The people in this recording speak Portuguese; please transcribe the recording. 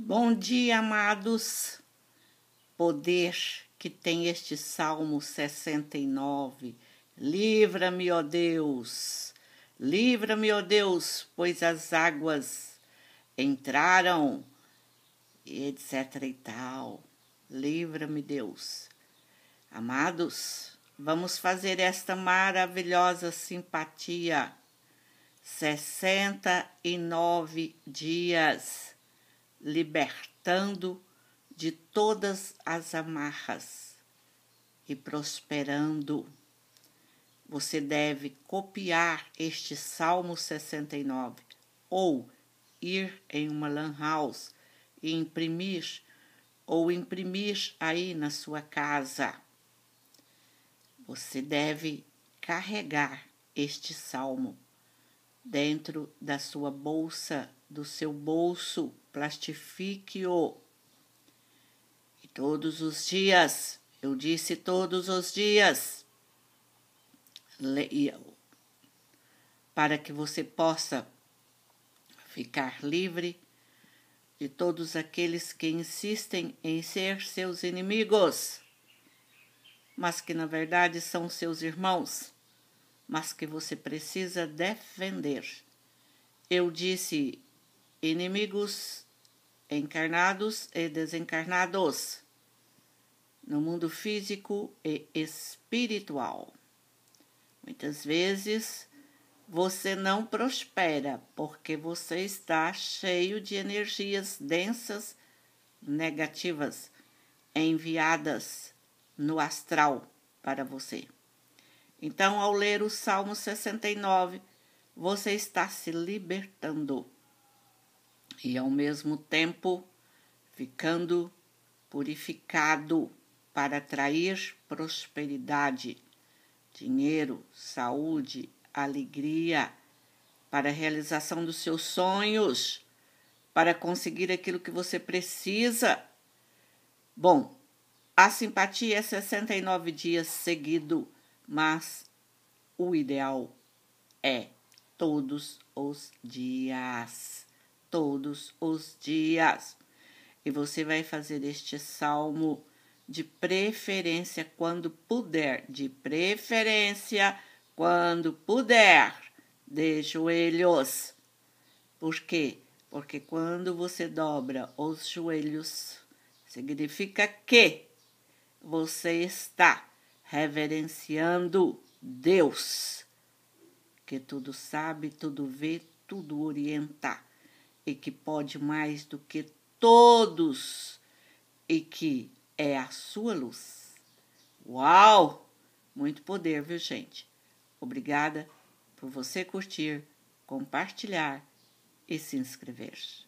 Bom dia, amados. Poder que tem este Salmo 69. Livra-me, ó Deus. Livra-me, ó Deus, pois as águas entraram, etc e tal. Livra-me, Deus. Amados, vamos fazer esta maravilhosa simpatia. 69 dias libertando de todas as amarras e prosperando. Você deve copiar este Salmo 69 ou ir em uma lan house e imprimir ou imprimir aí na sua casa. Você deve carregar este salmo dentro da sua bolsa, do seu bolso, plastifique-o. E todos os dias, eu disse todos os dias, leia-o, para que você possa ficar livre de todos aqueles que insistem em ser seus inimigos, mas que na verdade são seus irmãos mas que você precisa defender. Eu disse inimigos encarnados e desencarnados no mundo físico e espiritual. Muitas vezes você não prospera porque você está cheio de energias densas negativas enviadas no astral para você. Então, ao ler o Salmo 69, você está se libertando e, ao mesmo tempo, ficando purificado para atrair prosperidade, dinheiro, saúde, alegria, para a realização dos seus sonhos, para conseguir aquilo que você precisa. Bom, a simpatia é 69 dias seguidos mas o ideal é todos os dias. Todos os dias. E você vai fazer este salmo de preferência quando puder, de preferência quando puder, de joelhos. Por quê? Porque quando você dobra os joelhos, significa que você está reverenciando Deus, que tudo sabe, tudo vê, tudo orienta e que pode mais do que todos e que é a sua luz. Uau! Muito poder, viu, gente? Obrigada por você curtir, compartilhar e se inscrever.